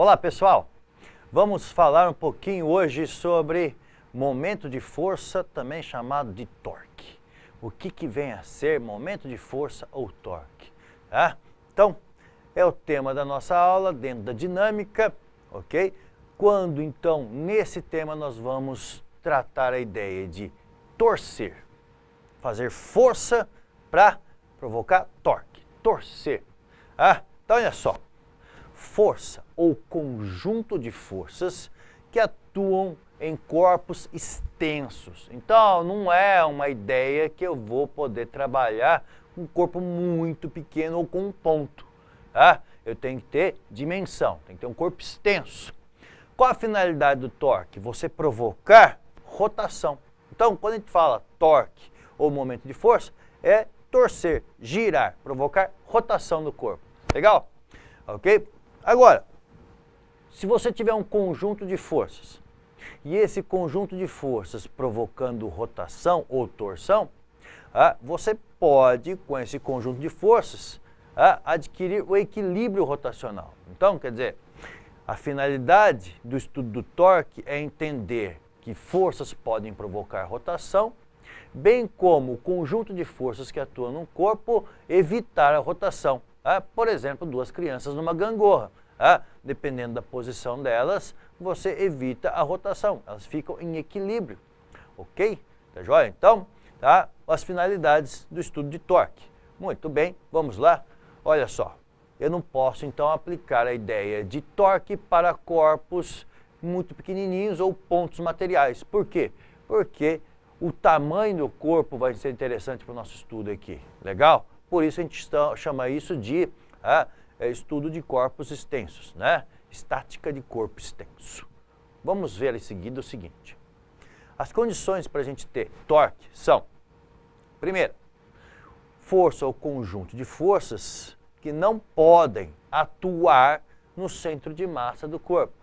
Olá pessoal, vamos falar um pouquinho hoje sobre momento de força, também chamado de torque. O que, que vem a ser momento de força ou torque? Tá? Então, é o tema da nossa aula dentro da dinâmica, ok? Quando então, nesse tema, nós vamos tratar a ideia de torcer, fazer força para provocar torque, torcer. Ah, então olha só, força ou conjunto de forças que atuam em corpos extensos. Então, não é uma ideia que eu vou poder trabalhar com um corpo muito pequeno ou com um ponto. Tá? Eu tenho que ter dimensão, tem que ter um corpo extenso. Qual a finalidade do torque? Você provocar rotação. Então, quando a gente fala torque ou momento de força, é torcer, girar, provocar rotação no corpo. Legal? Ok? Agora, se você tiver um conjunto de forças e esse conjunto de forças provocando rotação ou torção, ah, você pode, com esse conjunto de forças, ah, adquirir o equilíbrio rotacional. Então, quer dizer, a finalidade do estudo do torque é entender que forças podem provocar rotação, bem como o conjunto de forças que atuam no corpo evitar a rotação. Ah, por exemplo, duas crianças numa gangorra. Ah, dependendo da posição delas, você evita a rotação, elas ficam em equilíbrio. Ok? Tá joia? Então, tá? as finalidades do estudo de torque. Muito bem, vamos lá? Olha só, eu não posso então aplicar a ideia de torque para corpos muito pequenininhos ou pontos materiais. Por quê? Porque o tamanho do corpo vai ser interessante para o nosso estudo aqui. Legal? Por isso a gente está, chama isso de ah, é, estudo de corpos extensos, né? estática de corpo extenso. Vamos ver em seguida o seguinte. As condições para a gente ter torque são, primeiro, força ou conjunto de forças que não podem atuar no centro de massa do corpo,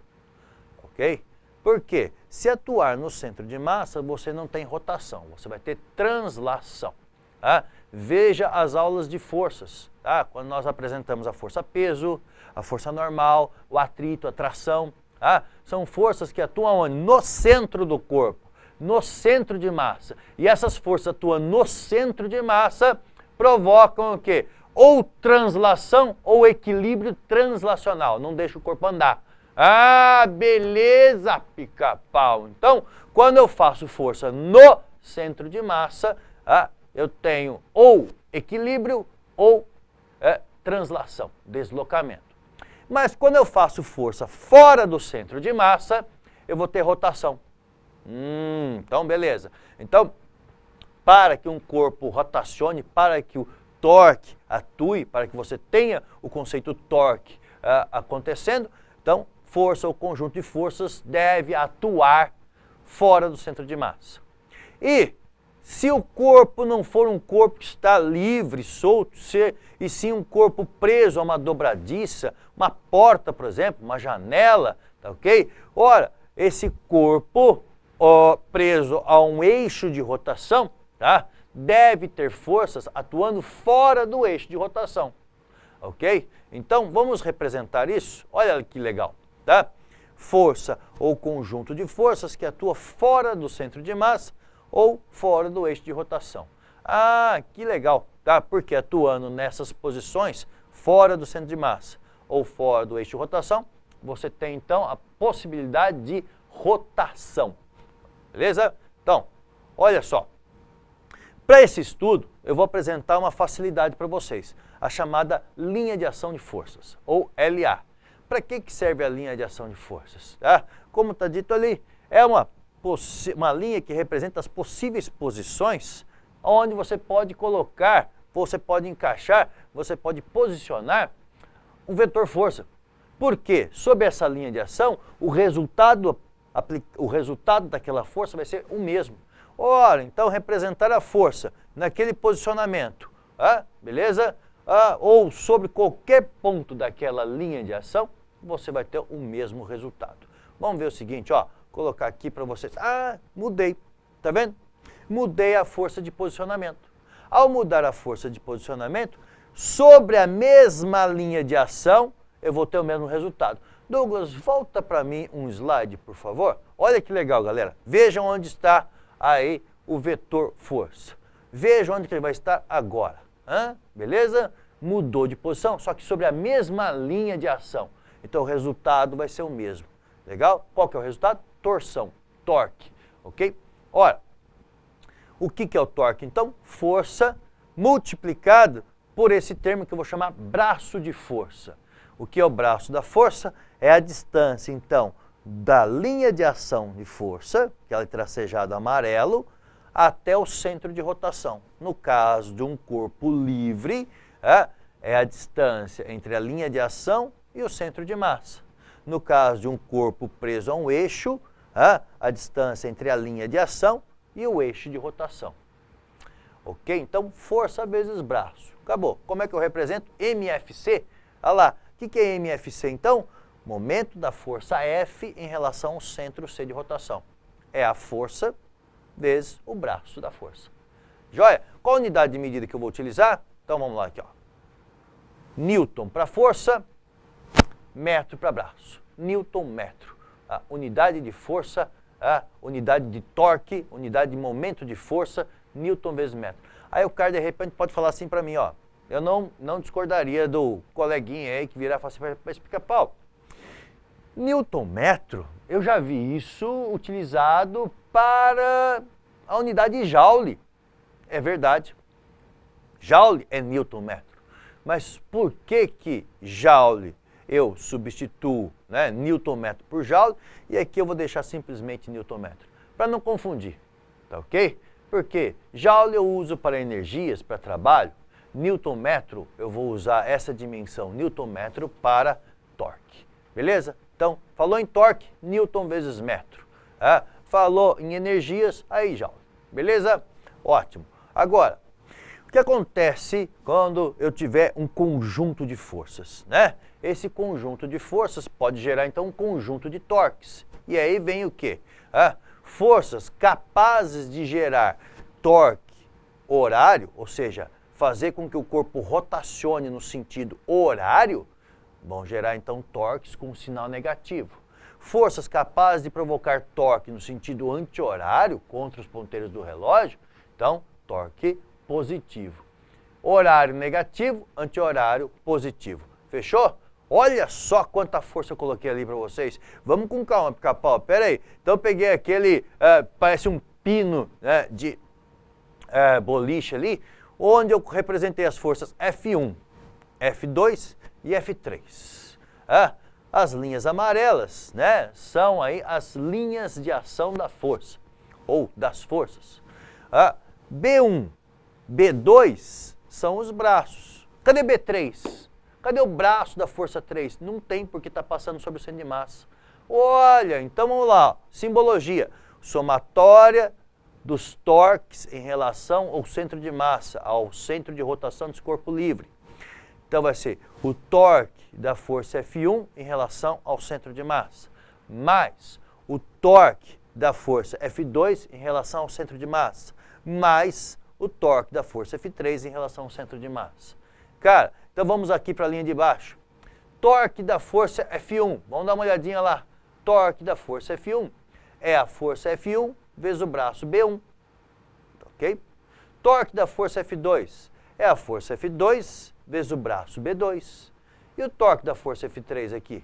ok? Porque se atuar no centro de massa, você não tem rotação, você vai ter translação. ah? Veja as aulas de forças, tá? quando nós apresentamos a força peso, a força normal, o atrito, a tração. Tá? São forças que atuam no centro do corpo, no centro de massa. E essas forças atuam no centro de massa, provocam o quê? Ou translação ou equilíbrio translacional, não deixa o corpo andar. Ah, beleza, pica-pau. Então, quando eu faço força no centro de massa, ah, eu tenho ou equilíbrio ou é, translação, deslocamento. Mas quando eu faço força fora do centro de massa, eu vou ter rotação. Hum, então beleza. Então, para que um corpo rotacione, para que o torque atue, para que você tenha o conceito torque é, acontecendo, então força, o conjunto de forças deve atuar fora do centro de massa. E se o corpo não for um corpo que está livre, solto, ser, e sim um corpo preso a uma dobradiça, uma porta, por exemplo, uma janela, tá ok? Ora, esse corpo ó, preso a um eixo de rotação, tá? Deve ter forças atuando fora do eixo de rotação, ok? Então, vamos representar isso? Olha que legal, tá? Força ou conjunto de forças que atua fora do centro de massa ou fora do eixo de rotação. Ah, que legal, tá? Porque atuando nessas posições, fora do centro de massa ou fora do eixo de rotação, você tem então a possibilidade de rotação. Beleza? Então, olha só. Para esse estudo, eu vou apresentar uma facilidade para vocês, a chamada linha de ação de forças, ou LA. Para que, que serve a linha de ação de forças? Tá? como está dito ali, é uma uma linha que representa as possíveis posições onde você pode colocar, você pode encaixar, você pode posicionar um vetor força. Porque sob essa linha de ação, o resultado, o resultado daquela força vai ser o mesmo. Ora, então representar a força naquele posicionamento, ah, beleza? Ah, ou sobre qualquer ponto daquela linha de ação, você vai ter o mesmo resultado. Vamos ver o seguinte, ó colocar aqui para vocês. Ah, mudei. Tá vendo? Mudei a força de posicionamento. Ao mudar a força de posicionamento, sobre a mesma linha de ação, eu vou ter o mesmo resultado. Douglas, volta para mim um slide, por favor. Olha que legal, galera. Vejam onde está aí o vetor força. Vejam onde que ele vai estar agora. Hã? Beleza? Mudou de posição, só que sobre a mesma linha de ação. Então o resultado vai ser o mesmo. Legal? Qual que é o resultado? torção, torque, ok? Ora, o que, que é o torque? Então, força multiplicado por esse termo que eu vou chamar braço de força. O que é o braço da força? É a distância, então, da linha de ação de força, que é tracejado amarelo, até o centro de rotação. No caso de um corpo livre, é, é a distância entre a linha de ação e o centro de massa. No caso de um corpo preso a um eixo, a distância entre a linha de ação e o eixo de rotação. Ok? Então, força vezes braço. Acabou. Como é que eu represento MFC? Olha lá. O que, que é MFC, então? Momento da força F em relação ao centro C de rotação. É a força vezes o braço da força. Joia? Qual unidade de medida que eu vou utilizar? Então, vamos lá aqui. Ó. Newton para força, metro para braço. Newton, metro ah, unidade de força, ah, unidade de torque, unidade de momento de força, newton vezes metro. Aí o cara de repente pode falar assim para mim, ó, eu não, não discordaria do coleguinha aí que virar e falar assim, mas pica-pau, newton metro, eu já vi isso utilizado para a unidade joule. É verdade. Joule é newton metro. Mas por que que joule eu substituo né? Newton metro por joule, e aqui eu vou deixar simplesmente Newton metro, para não confundir, tá ok? Porque joule eu uso para energias, para trabalho, Newton metro eu vou usar essa dimensão Newton metro para torque, beleza? Então, falou em torque, Newton vezes metro. Ah, falou em energias, aí joule, beleza? Ótimo. Agora, o que acontece quando eu tiver um conjunto de forças, né? Esse conjunto de forças pode gerar então um conjunto de torques. E aí vem o quê? forças capazes de gerar torque horário, ou seja, fazer com que o corpo rotacione no sentido horário, vão gerar então torques com sinal negativo. Forças capazes de provocar torque no sentido anti-horário, contra os ponteiros do relógio, então torque positivo. Horário negativo, anti-horário positivo. Fechou? Olha só quanta força eu coloquei ali para vocês. Vamos com calma, pica-pau. Pera aí. Então peguei aquele, uh, parece um pino né, de uh, boliche ali, onde eu representei as forças F1, F2 e F3. É, as linhas amarelas né, são aí as linhas de ação da força, ou das forças. B1, B2 são os braços. Cadê B3? Cadê o braço da força 3? Não tem, porque está passando sobre o centro de massa. Olha, então vamos lá, simbologia. Somatória dos torques em relação ao centro de massa, ao centro de rotação desse corpo livre. Então vai ser o torque da força F1 em relação ao centro de massa, mais o torque da força F2 em relação ao centro de massa, mais o torque da força F3 em relação ao centro de massa. Cara, então vamos aqui para a linha de baixo. Torque da força F1. Vamos dar uma olhadinha lá. Torque da força F1 é a força F1 vezes o braço B1. Tá ok? Torque da força F2 é a força F2 vezes o braço B2. E o torque da força F3 aqui?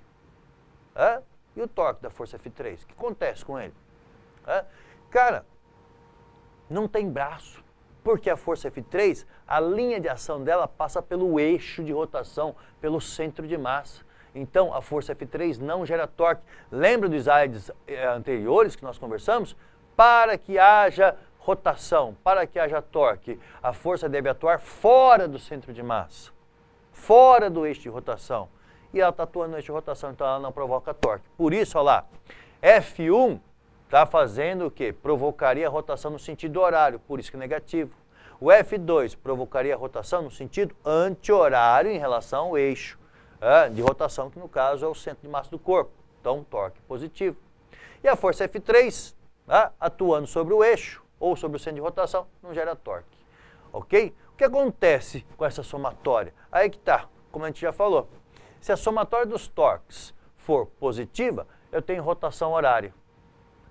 Hã? E o torque da força F3? O que acontece com ele? Hã? Cara, não tem braço. Porque a força F3, a linha de ação dela passa pelo eixo de rotação, pelo centro de massa. Então, a força F3 não gera torque. Lembra dos slides eh, anteriores que nós conversamos? Para que haja rotação, para que haja torque, a força deve atuar fora do centro de massa, fora do eixo de rotação. E ela está atuando no eixo de rotação, então ela não provoca torque. Por isso, olha lá, F1 está fazendo o quê? Provocaria rotação no sentido horário, por isso que é negativo. O F2 provocaria rotação no sentido anti-horário em relação ao eixo é, de rotação, que no caso é o centro de massa do corpo. Então, torque positivo. E a força F3, é, atuando sobre o eixo ou sobre o centro de rotação, não gera torque. Ok? O que acontece com essa somatória? Aí que está, como a gente já falou. Se a somatória dos torques for positiva, eu tenho rotação horária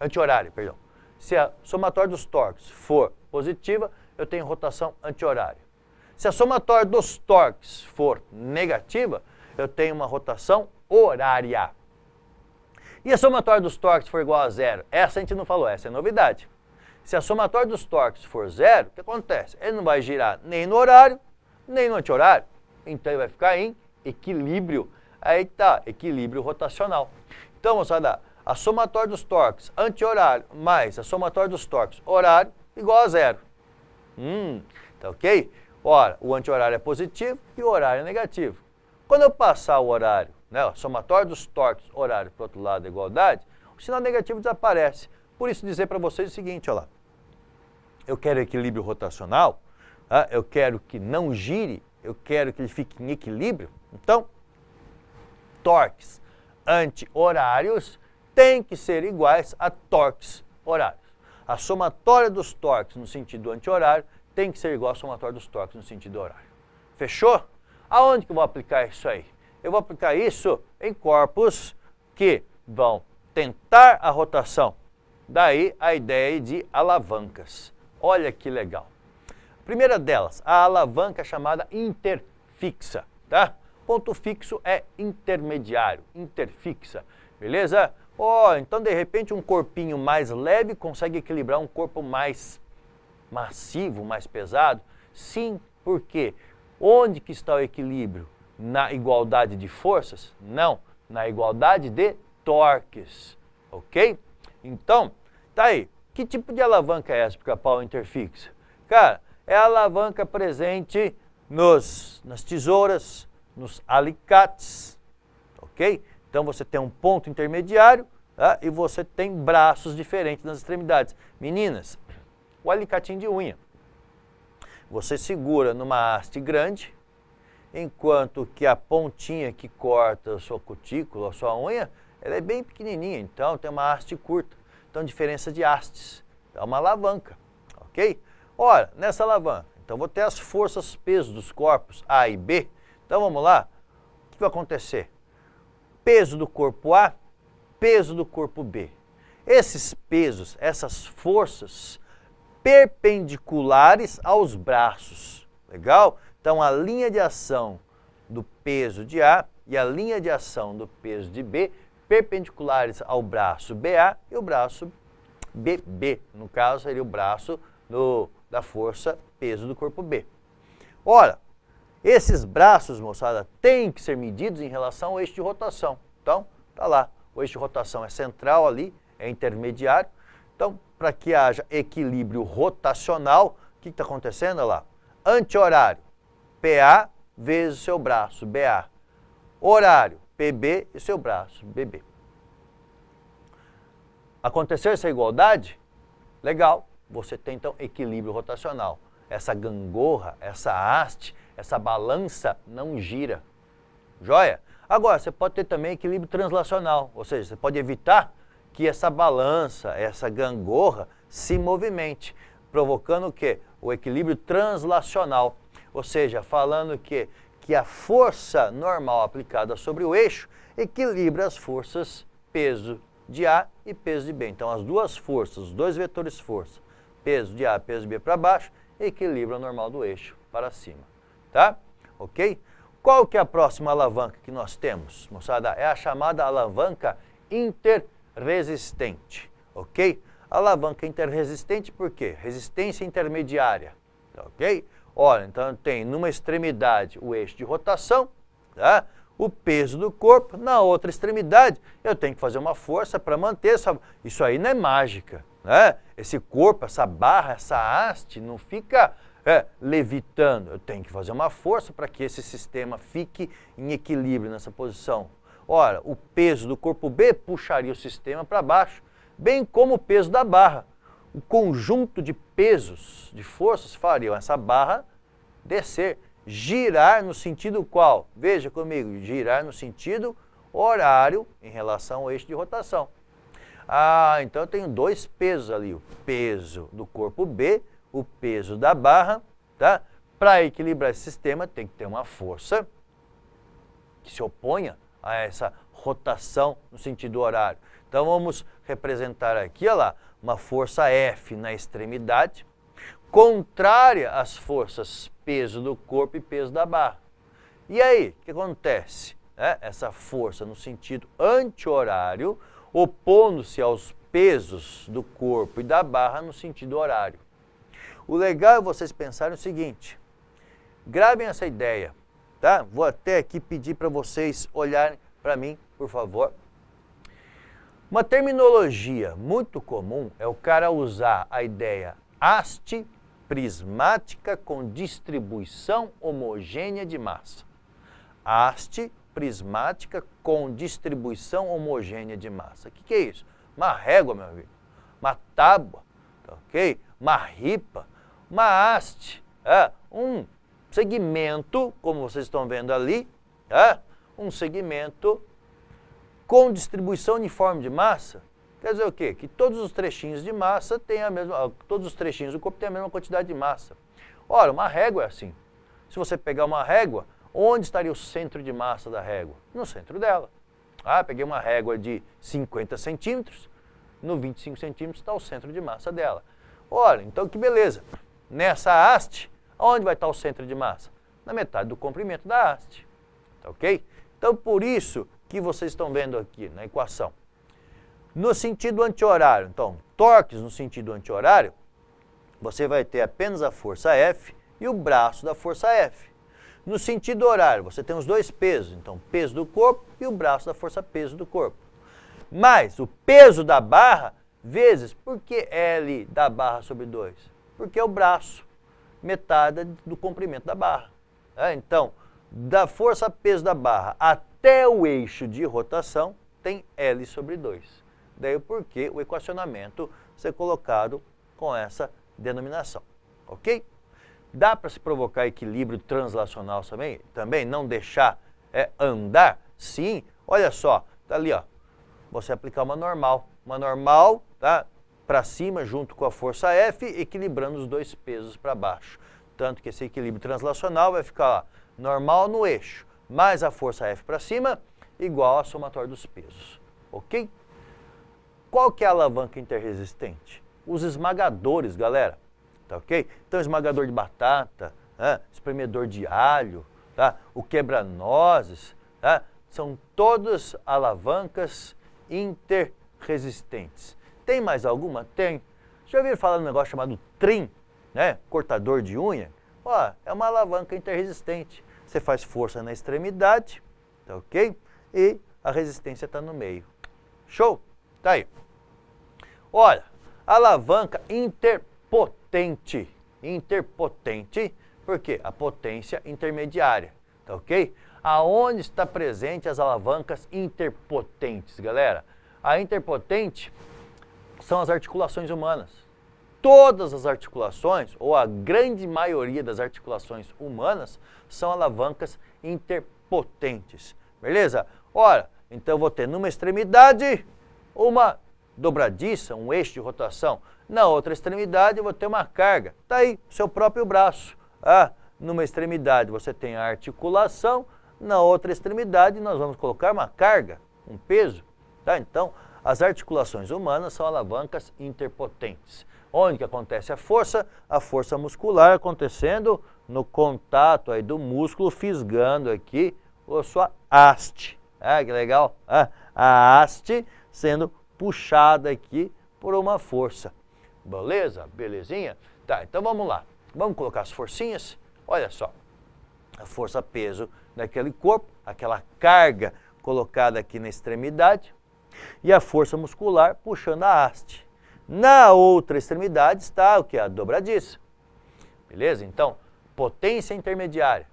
anti-horário, perdão. Se a somatória dos torques for positiva, eu tenho rotação anti-horário. Se a somatória dos torques for negativa, eu tenho uma rotação horária. E a somatória dos torques for igual a zero? Essa a gente não falou, essa é novidade. Se a somatória dos torques for zero, o que acontece? Ele não vai girar nem no horário, nem no anti-horário. Então ele vai ficar em equilíbrio. Aí está, equilíbrio rotacional. Então, moçada, a somatória dos torques anti-horário mais a somatória dos torques horário igual a zero. Hum, tá ok? Ora, o anti-horário é positivo e o horário é negativo. Quando eu passar o horário, né, a somatória dos torques horário para o outro lado da é igualdade, o sinal negativo desaparece. Por isso dizer para vocês o seguinte, olha lá. Eu quero equilíbrio rotacional, tá? eu quero que não gire, eu quero que ele fique em equilíbrio. Então, torques anti-horários têm que ser iguais a torques horários. A somatória dos torques no sentido anti-horário tem que ser igual à somatória dos torques no sentido horário. Fechou? Aonde que eu vou aplicar isso aí? Eu vou aplicar isso em corpos que vão tentar a rotação. Daí a ideia de alavancas. Olha que legal. primeira delas, a alavanca é chamada interfixa, tá? Ponto fixo é intermediário, interfixa, beleza? Ó, oh, então de repente um corpinho mais leve consegue equilibrar um corpo mais massivo, mais pesado? Sim, por quê? Onde que está o equilíbrio? Na igualdade de forças? Não, na igualdade de torques, ok? Então, tá aí. Que tipo de alavanca é essa para a pau interfixa? Cara, é a alavanca presente nos, nas tesouras, nos alicates, ok? Então você tem um ponto intermediário tá? e você tem braços diferentes nas extremidades. Meninas, o alicatinho de unha. Você segura numa haste grande, enquanto que a pontinha que corta a sua cutícula, a sua unha, ela é bem pequenininha, então tem uma haste curta. Então diferença de hastes, é uma alavanca, ok? Ora, nessa alavanca, então vou ter as forças peso dos corpos A e B. Então vamos lá, o que vai acontecer? peso do corpo A, peso do corpo B. Esses pesos, essas forças perpendiculares aos braços. Legal? Então a linha de ação do peso de A e a linha de ação do peso de B perpendiculares ao braço BA e o braço BB. No caso, seria o braço do, da força peso do corpo B. Ora, esses braços, moçada, têm que ser medidos em relação ao eixo de rotação. Então, tá lá, o eixo de rotação é central ali, é intermediário. Então, para que haja equilíbrio rotacional, o que está acontecendo Olha lá? Anti-horário, PA vezes o seu braço, BA. Horário, PB e seu braço, BB. Aconteceu essa igualdade? Legal, você tem então equilíbrio rotacional. Essa gangorra, essa haste, essa balança não gira. Joia? Agora, você pode ter também equilíbrio translacional, ou seja, você pode evitar que essa balança, essa gangorra se movimente, provocando o quê? O equilíbrio translacional, ou seja, falando que, que a força normal aplicada sobre o eixo equilibra as forças peso de A e peso de B. Então, as duas forças, os dois vetores força, peso de A, peso de B para baixo, equilibra o normal do eixo para cima tá? Ok? Qual que é a próxima alavanca que nós temos, moçada? É a chamada alavanca interresistente, ok? Alavanca interresistente por quê? Resistência intermediária, tá? ok? Olha, então tem numa extremidade o eixo de rotação, tá? o peso do corpo, na outra extremidade eu tenho que fazer uma força para manter, essa... isso aí não é mágica, né? Esse corpo, essa barra, essa haste não fica é, levitando. Eu tenho que fazer uma força para que esse sistema fique em equilíbrio nessa posição. Ora, o peso do corpo B puxaria o sistema para baixo, bem como o peso da barra. O conjunto de pesos, de forças, fariam essa barra descer, girar no sentido qual? Veja comigo, girar no sentido horário em relação ao eixo de rotação. Ah, então eu tenho dois pesos ali, o peso do corpo B o peso da barra, tá? Para equilibrar esse sistema tem que ter uma força que se oponha a essa rotação no sentido horário. Então vamos representar aqui, olha lá, uma força F na extremidade, contrária às forças peso do corpo e peso da barra. E aí, o que acontece? É, essa força no sentido anti-horário, opondo-se aos pesos do corpo e da barra no sentido horário. O legal é vocês pensarem o seguinte, gravem essa ideia, tá? Vou até aqui pedir para vocês olharem para mim, por favor. Uma terminologia muito comum é o cara usar a ideia haste prismática com distribuição homogênea de massa. Haste prismática com distribuição homogênea de massa. O que, que, é isso? Uma régua, meu amigo. Uma tábua, tá ok? Uma ripa uma haste, é, um segmento, como vocês estão vendo ali, é, um segmento com distribuição uniforme de massa, quer dizer o quê? Que todos os trechinhos de massa têm a mesma, ah, todos os trechinhos do corpo têm a mesma quantidade de massa. Ora, uma régua é assim. Se você pegar uma régua, onde estaria o centro de massa da régua? No centro dela. Ah, peguei uma régua de 50 centímetros, no 25 centímetros está o centro de massa dela. Ora, então que beleza nessa haste, onde vai estar o centro de massa? Na metade do comprimento da haste. Tá ok? Então, por isso que vocês estão vendo aqui na equação. No sentido anti-horário, então, torques no sentido anti-horário, você vai ter apenas a força F e o braço da força F. No sentido horário, você tem os dois pesos, então peso do corpo e o braço da força peso do corpo. Mais o peso da barra vezes, por que L da barra sobre 2? porque é o braço, metade do comprimento da barra. É, então, da força peso da barra até o eixo de rotação, tem L sobre 2. Daí o porquê o equacionamento ser colocado com essa denominação, ok? Dá para se provocar equilíbrio translacional também? Também não deixar é, andar? Sim, olha só, tá ali ó, você aplicar uma normal. Uma normal, tá? para cima junto com a força F, equilibrando os dois pesos para baixo. Tanto que esse equilíbrio translacional vai ficar normal no eixo, mais a força F para cima, igual a somatória dos pesos. Ok? Qual que é a alavanca interresistente? Os esmagadores, galera. Tá ok? Então, esmagador de batata, espremedor de alho, tá? o quebra-nozes, tá? são todas alavancas interresistentes. Tem mais alguma? Tem. Já ouviram falar de um negócio chamado trim, né? Cortador de unha? Ó, é uma alavanca interresistente. Você faz força na extremidade, tá ok? E a resistência está no meio. Show? Tá aí. Olha, alavanca interpotente. Interpotente, por quê a potência intermediária, tá ok? Aonde está presente as alavancas interpotentes, galera? A interpotente são as articulações humanas. Todas as articulações, ou a grande maioria das articulações humanas, são alavancas interpotentes. Beleza? Ora, então eu vou ter numa extremidade uma dobradiça, um eixo de rotação. Na outra extremidade eu vou ter uma carga. Está aí, seu próprio braço. Ah, numa extremidade você tem a articulação, na outra extremidade nós vamos colocar uma carga, um peso. Tá? Então, as articulações humanas são alavancas interpotentes. Onde que acontece a força? A força muscular acontecendo no contato aí do músculo, fisgando aqui a sua haste. Ah, que legal! Ah, a haste sendo puxada aqui por uma força. Beleza? Belezinha? Tá, então vamos lá. Vamos colocar as forcinhas? Olha só. A força-peso daquele corpo, aquela carga colocada aqui na extremidade, e a força muscular puxando a haste. Na outra extremidade está o que é a dobradiça. Beleza? Então, potência intermediária.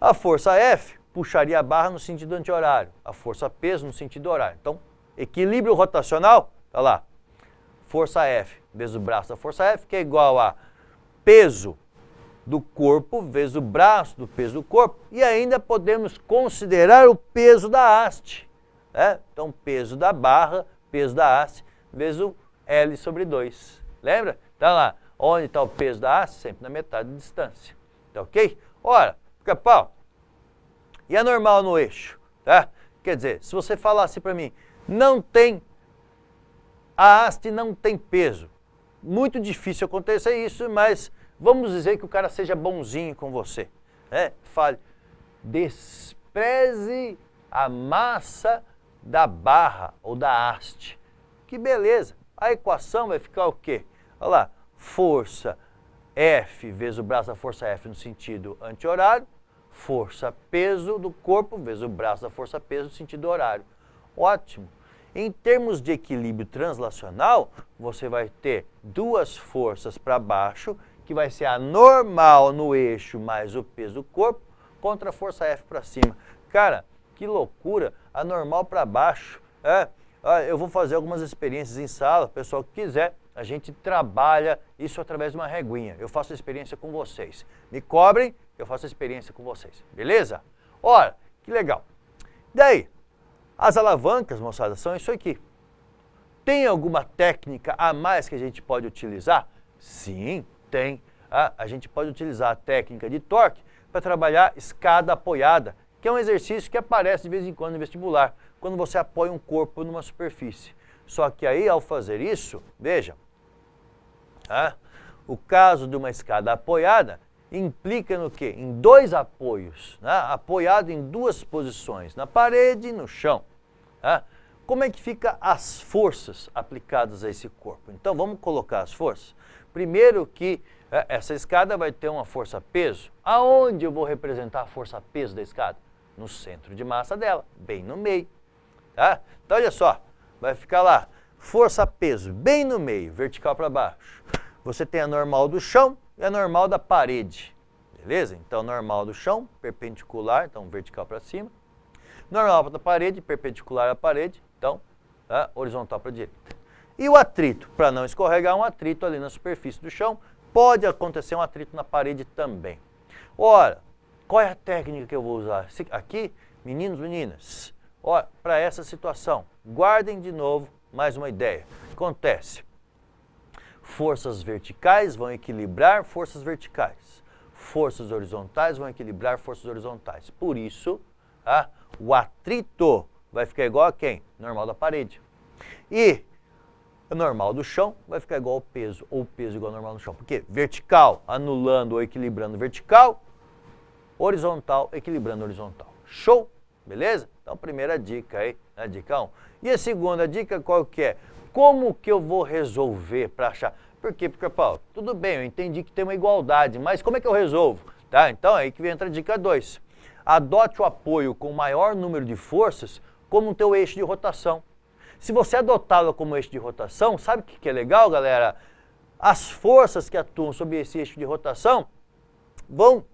A força F puxaria a barra no sentido anti-horário, a força peso no sentido horário. Então, equilíbrio rotacional, tá lá. Força F vezes o braço da força F, que é igual a peso do corpo vezes o braço do peso do corpo, e ainda podemos considerar o peso da haste. Né? Então, peso da barra, peso da haste, vezes o L sobre 2. Lembra? Tá lá. Onde está o peso da haste? Sempre na metade da distância. Tá ok? Ora, fica pau. E a é normal no eixo? Tá? Quer dizer, se você falasse para mim, não tem, a haste não tem peso. Muito difícil acontecer isso, mas vamos dizer que o cara seja bonzinho com você. Né? Fale, despreze a massa da barra ou da haste. Que beleza! A equação vai ficar o quê? Olha lá, força F vezes o braço da força F no sentido anti-horário, força peso do corpo vezes o braço da força peso no sentido horário. Ótimo! Em termos de equilíbrio translacional, você vai ter duas forças para baixo, que vai ser a normal no eixo mais o peso do corpo, contra a força F para cima. Cara, que loucura, Anormal para baixo. É, ah, eu vou fazer algumas experiências em sala, pessoal que quiser, a gente trabalha isso através de uma reguinha. Eu faço a experiência com vocês. Me cobrem, eu faço a experiência com vocês. Beleza? Ora, que legal. Daí, as alavancas, moçada, são isso aqui. Tem alguma técnica a mais que a gente pode utilizar? Sim, tem. Ah, a gente pode utilizar a técnica de torque para trabalhar escada apoiada, que é um exercício que aparece de vez em quando no vestibular, quando você apoia um corpo numa superfície. Só que aí, ao fazer isso, veja, tá? o caso de uma escada apoiada implica no quê? Em dois apoios, né? apoiado em duas posições, na parede e no chão. Tá? Como é que fica as forças aplicadas a esse corpo? Então, vamos colocar as forças. Primeiro que é, essa escada vai ter uma força peso. Aonde eu vou representar a força peso da escada? no centro de massa dela, bem no meio. Tá? Então, olha só, vai ficar lá, força-peso bem no meio, vertical para baixo. Você tem a normal do chão e a normal da parede, beleza? Então, normal do chão, perpendicular, então vertical para cima. Normal da parede, perpendicular à parede, então tá? horizontal para a direita. E o atrito, para não escorregar um atrito ali na superfície do chão, pode acontecer um atrito na parede também. Ora, qual é a técnica que eu vou usar? Aqui, meninos, meninas, para essa situação, guardem de novo mais uma ideia. Acontece, forças verticais vão equilibrar forças verticais. Forças horizontais vão equilibrar forças horizontais. Por isso, tá? o atrito vai ficar igual a quem? Normal da parede. E o normal do chão vai ficar igual ao peso, ou peso igual ao normal do chão. Por quê? Vertical anulando ou equilibrando vertical, horizontal, equilibrando horizontal. Show? Beleza? Então, primeira dica aí, né? dica 1. Um. E a segunda dica qual que é? Como que eu vou resolver para achar? Por quê? Porque, Paulo, tudo bem, eu entendi que tem uma igualdade, mas como é que eu resolvo? Tá? Então, aí que entra a dica 2. Adote o apoio com maior número de forças como o teu eixo de rotação. Se você adotá-la como eixo de rotação, sabe o que é legal, galera? As forças que atuam sobre esse eixo de rotação vão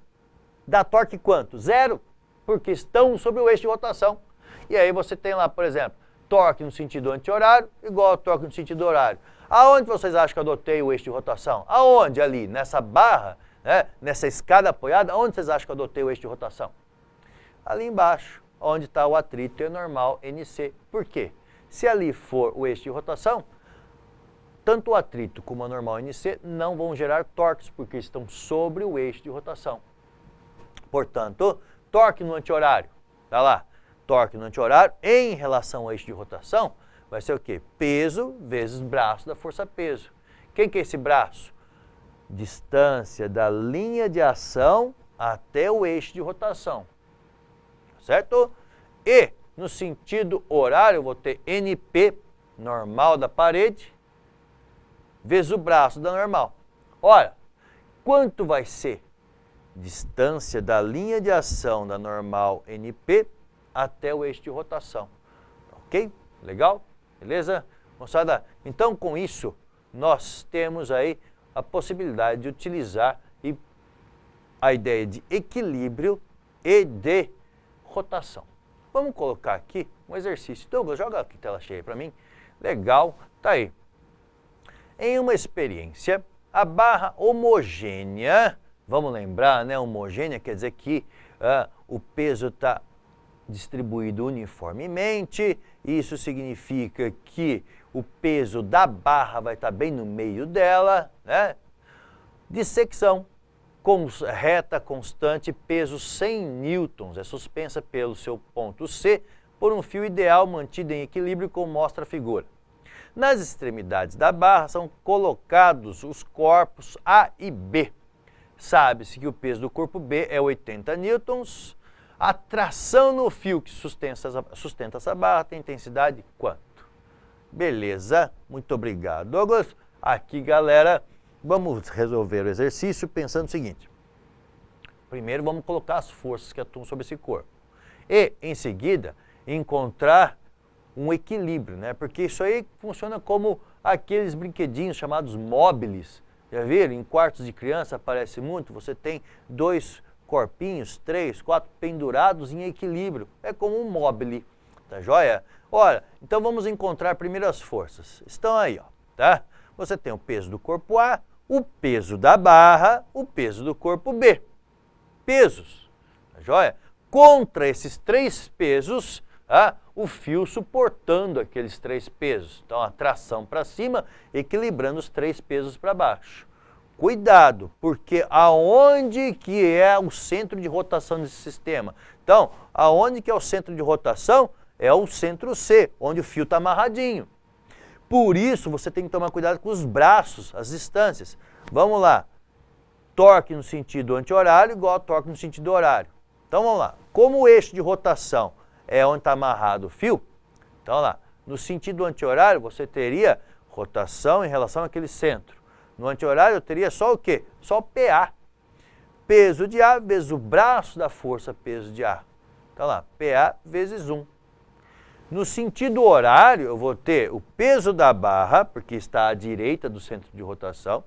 dá torque quanto? Zero, porque estão sobre o eixo de rotação. E aí você tem lá, por exemplo, torque no sentido anti-horário igual a torque no sentido horário. Aonde vocês acham que eu adotei o eixo de rotação? Aonde ali? Nessa barra, né? nessa escada apoiada, aonde vocês acham que eu adotei o eixo de rotação? Ali embaixo, onde está o atrito E é normal NC. Por quê? Se ali for o eixo de rotação, tanto o atrito como a normal NC não vão gerar torques, porque estão sobre o eixo de rotação. Portanto, torque no anti-horário, tá lá, torque no anti-horário em relação ao eixo de rotação vai ser o quê? Peso vezes braço da força-peso. Quem que é esse braço? Distância da linha de ação até o eixo de rotação, tá certo? E no sentido horário, eu vou ter NP, normal da parede, vezes o braço da normal. Ora, quanto vai ser distância da linha de ação da normal NP até o eixo de rotação. Ok? Legal? Beleza? Moçada, então com isso nós temos aí a possibilidade de utilizar a ideia de equilíbrio e de rotação. Vamos colocar aqui um exercício. Douglas, joga aqui tela cheia para mim. Legal, tá aí. Em uma experiência, a barra homogênea Vamos lembrar, né? Homogênea quer dizer que o peso está distribuído uniformemente. Isso significa que o peso da barra vai estar tá bem no meio dela, né? Dissecção com reta, constante, peso 100 newtons. É suspensa pelo seu ponto C por um fio ideal mantido em equilíbrio, como mostra a figura. Nas extremidades da barra são colocados os corpos A e B Sabe-se que o peso do corpo B é 80 newtons. A tração no fio que sustenta, sustenta essa barra tem intensidade quanto? Beleza, muito obrigado, Douglas. Aqui, galera, vamos resolver o exercício pensando o seguinte. Primeiro, vamos colocar as forças que atuam sobre esse corpo. E, em seguida, encontrar um equilíbrio, né? Porque isso aí funciona como aqueles brinquedinhos chamados móveis já viram? Em quartos de criança aparece muito, você tem dois corpinhos, três, quatro pendurados em equilíbrio. É como um mobile, tá joia? Olha, então vamos encontrar primeiras forças. Estão aí, ó, tá? Você tem o peso do corpo A, o peso da barra, o peso do corpo B. Pesos, tá joia? Contra esses três pesos, tá? o fio suportando aqueles três pesos. Então, a tração para cima, equilibrando os três pesos para baixo. Cuidado, porque aonde que é o centro de rotação desse sistema? Então, aonde que é o centro de rotação? É o centro C, onde o fio está amarradinho. Por isso, você tem que tomar cuidado com os braços, as distâncias. Vamos lá. Torque no sentido anti-horário igual a torque no sentido horário. Então, vamos lá. Como o eixo de rotação é onde está amarrado o fio. Então, lá, no sentido anti-horário, você teria rotação em relação àquele centro. No anti-horário, eu teria só o quê? Só o PA. Peso de A vezes o braço da força, peso de A. Então, lá, PA vezes 1. No sentido horário, eu vou ter o peso da barra, porque está à direita do centro de rotação,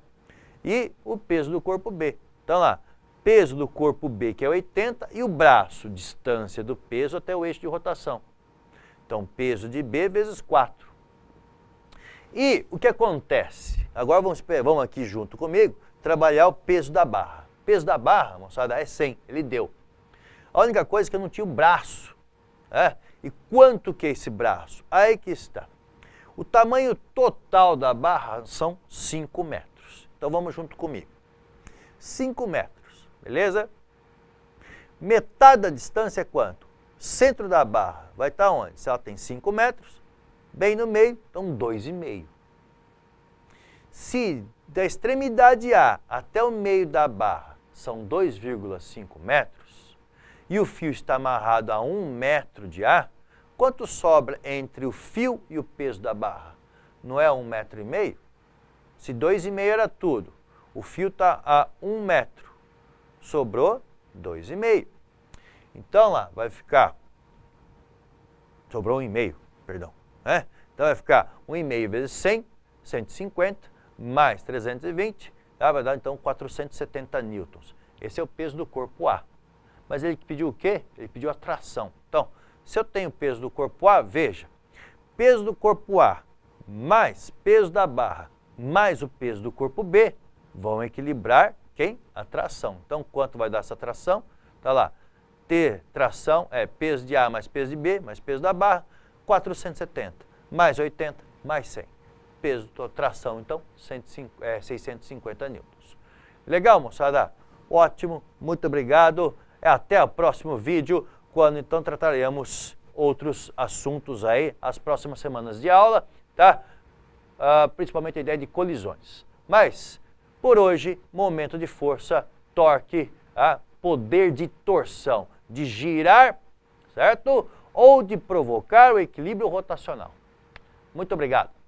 e o peso do corpo B. Então, lá, peso do corpo B, que é 80, e o braço, distância do peso até o eixo de rotação. Então, peso de B vezes 4. E o que acontece? Agora vamos, vamos aqui junto comigo trabalhar o peso da barra. peso da barra, moçada, é 100, ele deu. A única coisa é que eu não tinha o braço. Né? E quanto que é esse braço? Aí que está. O tamanho total da barra são 5 metros. Então vamos junto comigo. 5 metros. Beleza? Metade da distância é quanto? Centro da barra vai estar onde? Se ela tem 5 metros, bem no meio, então 2,5. Se da extremidade A até o meio da barra são 2,5 metros, e o fio está amarrado a 1 metro de A, quanto sobra entre o fio e o peso da barra? Não é 1 metro e meio? Se 2,5 era tudo, o fio está a 1 metro, sobrou 2,5. Então lá vai ficar, sobrou 1,5, perdão. Né? Então vai ficar 1,5 vezes 100, 150, mais 320, tá? vai dar então 470 newtons. Esse é o peso do corpo A. Mas ele pediu o quê? Ele pediu a tração. Então, se eu tenho peso do corpo A, veja, peso do corpo A mais peso da barra mais o peso do corpo B vão equilibrar quem? Atração. Então, quanto vai dar essa tração? Está lá. T tração é peso de A mais peso de B mais peso da barra, 470 mais 80 mais 100. Peso, tração, então, 150, é, 650 newtons. Legal, moçada? Ótimo, muito obrigado. É, até o próximo vídeo, quando então trataremos outros assuntos aí, as próximas semanas de aula, tá? Ah, principalmente a ideia de colisões. Mas por hoje, momento de força, torque, ah, poder de torção, de girar, certo? Ou de provocar o equilíbrio rotacional. Muito obrigado.